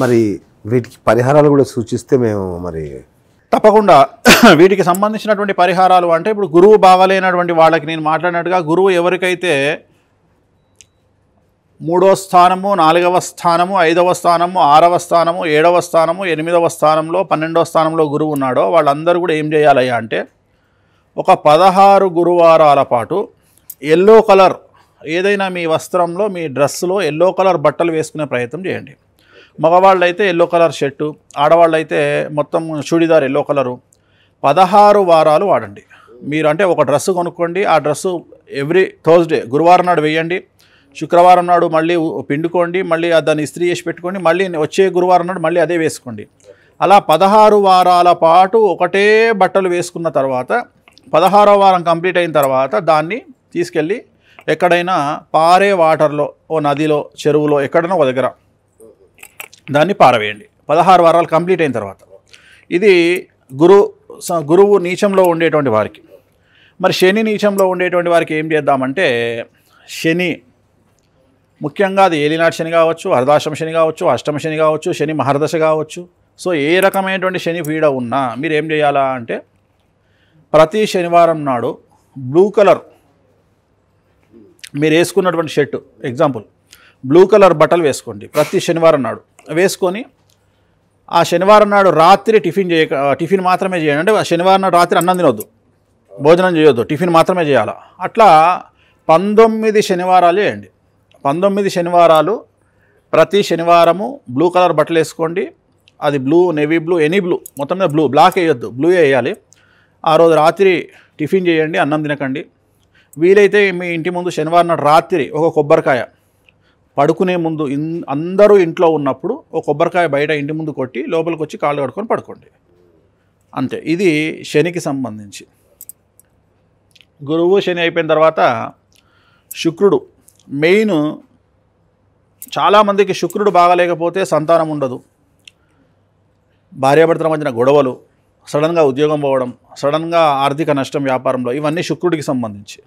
మరి వీటికి పరిహారాలు కూడా సూచిస్తే మేము మరి తప్పకుండా వీటికి సంబంధించినటువంటి పరిహారాలు అంటే ఇప్పుడు గురువు బావలేనటువంటి వాళ్ళకి నేను మాట్లాడినట్టుగా గురువు ఎవరికైతే మూడవ స్థానము నాలుగవ స్థానము ఐదవ స్థానము ఆరవ స్థానము ఏడవ స్థానము ఎనిమిదవ స్థానంలో పన్నెండవ స్థానంలో గురువు ఉన్నాడో వాళ్ళందరూ కూడా ఏం చేయాలయ్యా అంటే ఒక పదహారు గురువారాల పాటు ఎల్లో కలర్ ఏదైనా మీ వస్త్రంలో మీ డ్రెస్సులో ఎల్లో కలర్ బట్టలు వేసుకునే ప్రయత్నం చేయండి మగవాళ్ళు అయితే ఎల్లో కలర్ షర్టు ఆడవాళ్ళు అయితే మొత్తం చూడీదార్ ఎల్లో కలరు పదహారు వారాలు వాడండి మీరు అంటే ఒక డ్రెస్ కొనుక్కోండి ఆ డ్రెస్సు ఎవ్రీ థర్స్డే గురువారం నాడు వేయండి శుక్రవారం నాడు మళ్ళీ పిండుకోండి మళ్ళీ దాన్ని ఇస్త్రీ చేసి పెట్టుకోండి మళ్ళీ వచ్చే గురువారం నాడు మళ్ళీ అదే వేసుకోండి అలా పదహారు వారాల పాటు ఒకటే బట్టలు వేసుకున్న తర్వాత పదహారో వారం కంప్లీట్ అయిన తర్వాత దాన్ని తీసుకెళ్ళి ఎక్కడైనా పారే వాటర్లో ఓ నదిలో చెరువులో ఎక్కడైనా ఒక దగ్గర దాన్ని పారవేయండి పదహారు వారాలు కంప్లీట్ అయిన తర్వాత ఇది గురు గురువు నీచంలో ఉండేటువంటి వారికి మరి శని నీచంలో ఉండేటువంటి వారికి ఏం చేద్దామంటే శని ముఖ్యంగా అది ఏలినాటి శని కావచ్చు అర్ధాశ్రమ శని కావచ్చు అష్టమ శని కావచ్చు శని మహర్దశ కావచ్చు సో ఏ రకమైనటువంటి శని పీడ ఉన్నా మీరు ఏం చేయాలా అంటే ప్రతి శనివారం నాడు బ్లూ కలర్ మీరు వేసుకున్నటువంటి షర్టు ఎగ్జాంపుల్ బ్లూ కలర్ బట్టలు వేసుకోండి ప్రతి శనివారం నాడు వేసుకొని ఆ శనివారం నాడు రాత్రి టిఫిన్ చేయక టిఫిన్ మాత్రమే చేయండి అంటే శనివారం నాడు రాత్రి అన్నం తినొద్దు భోజనం చేయొద్దు టిఫిన్ మాత్రమే చేయాలి అట్లా పంతొమ్మిది శనివారాలు చేయండి పంతొమ్మిది శనివారాలు ప్రతి శనివారము బ్లూ కలర్ బట్టలు వేసుకోండి అది blue navy blue any blue మొత్తం మీద బ్లూ బ్లాక్ వేయొద్దు బ్లూ వేయాలి ఆ రోజు రాత్రి టిఫిన్ చేయండి అన్నం తినకండి వీలైతే మీ ఇంటి ముందు శనివారం నాడు రాత్రి ఒక కొబ్బరికాయ పడుకునే ముందు ఇన్ అందరూ ఇంట్లో ఉన్నప్పుడు ఒక కొబ్బరికాయ బయట ఇంటి ముందు కొట్టి లోపలికి వచ్చి కాళ్ళు కడుక్కొని పడుకోండి అంతే ఇది శనికి సంబంధించి గురువు శని అయిపోయిన తర్వాత శుక్రుడు మెయిన్ చాలామందికి శుక్రుడు బాగాలేకపోతే సంతానం ఉండదు భార్యాభర్తల మధ్యన గొడవలు సడన్గా ఉద్యోగం పోవడం సడన్గా ఆర్థిక నష్టం వ్యాపారంలో ఇవన్నీ శుక్రుడికి సంబంధించి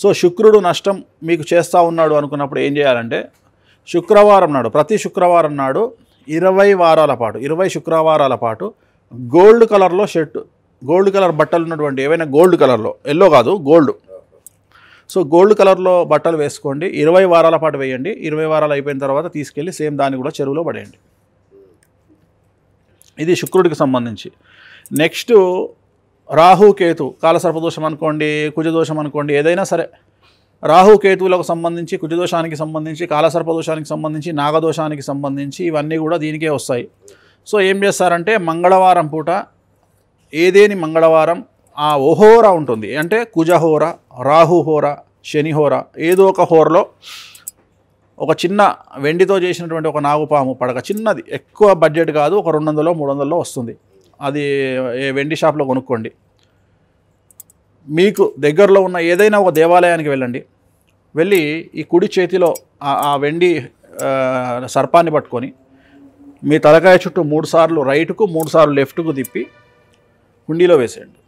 సో శుక్రుడు నష్టం మీకు చేస్తూ ఉన్నాడు అనుకున్నప్పుడు ఏం చేయాలంటే శుక్రవారం నాడు ప్రతి శుక్రవారం నాడు ఇరవై వారాల పాటు ఇరవై శుక్రవారాల పాటు గోల్డ్ కలర్లో షర్ట్ గోల్డ్ కలర్ బట్టలు ఉన్నటువంటి ఏవైనా గోల్డ్ కలర్లో ఎల్లో కాదు గోల్డ్ సో గోల్డ్ కలర్లో బట్టలు వేసుకోండి ఇరవై వారాల పాటు వేయండి ఇరవై వారాలు అయిపోయిన తర్వాత తీసుకెళ్ళి సేమ్ దాన్ని కూడా చెరువులో పడేయండి ఇది శుక్రుడికి సంబంధించి నెక్స్ట్ రాహు కేతు కాలసర్పదోషం అనుకోండి కుజదోషం అనుకోండి ఏదైనా సరే రాహుకేతువులకు సంబంధించి కుజదోషానికి సంబంధించి కాలసర్పదోషానికి సంబంధించి నాగదోషానికి సంబంధించి ఇవన్నీ కూడా దీనికే వస్తాయి సో ఏం చేస్తారంటే మంగళవారం పూట ఏదేని మంగళవారం ఆ ఓహోర ఉంటుంది అంటే కుజహోర రాహుహోర శనిహోర ఏదో ఒక హోరలో ఒక చిన్న వెండితో చేసినటువంటి ఒక నాగుపాము పడక చిన్నది ఎక్కువ బడ్జెట్ కాదు ఒక రెండు వందలో మూడు వందల్లో వస్తుంది అది వెండి షాప్లో కొనుక్కోండి మీకు దగ్గరలో ఉన్న ఏదైనా ఒక దేవాలయానికి వెళ్ళండి వెళ్ళి ఈ కుడి చేతిలో ఆ వెండి సర్పాన్ని పట్టుకొని మీ తలకాయ చుట్టూ మూడు సార్లు రైట్కు మూడు సార్లు లెఫ్ట్కు తిప్పి హుండీలో వేసేయండి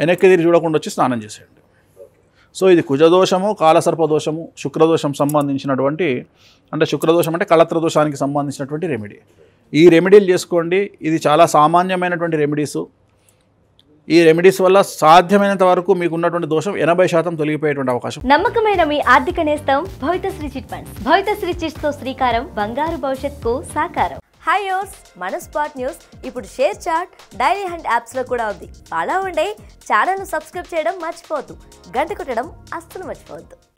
వెనక్కి తిరిగి చూడకుండా వచ్చి స్నానం చేసేయండి సో ఇది కుజదోషము కాలసర్పదోషము దోషము శుక్రదోషం సంబంధించినటువంటి అంటే శుక్రదోషం అంటే కళత్ర దోషానికి సంబంధించినటువంటి రెమెడీ ఈ రెమెడీలు చేసుకోండి ఇది చాలా సామాన్యమైనటువంటి రెమెడీసు ఈ రెమెడీస్ వల్ల సాధ్యమైనంత వరకు మీకు ఉన్నటువంటి దోషం ఎనభై శాతం తొలగిపోయేటువంటి అవకాశం నమ్మకమైన మీ ఆర్థిక నేస్తం Bhavithasri chit funds Bhavithasri chit తో శ్రీకారం బంగారు భవిష్యత్తుకు సాకారం హాయ్ యోస్ మన స్పాట్ న్యూస్ ఇప్పుడు షేర్ చాట్ డైలీ హండ్ యాప్స్లో కూడా ఉంది అలా ఉండే ను సబ్స్క్రైబ్ చేయడం మర్చిపోవద్దు గంట కొట్టడం అస్సలు మర్చిపోవద్దు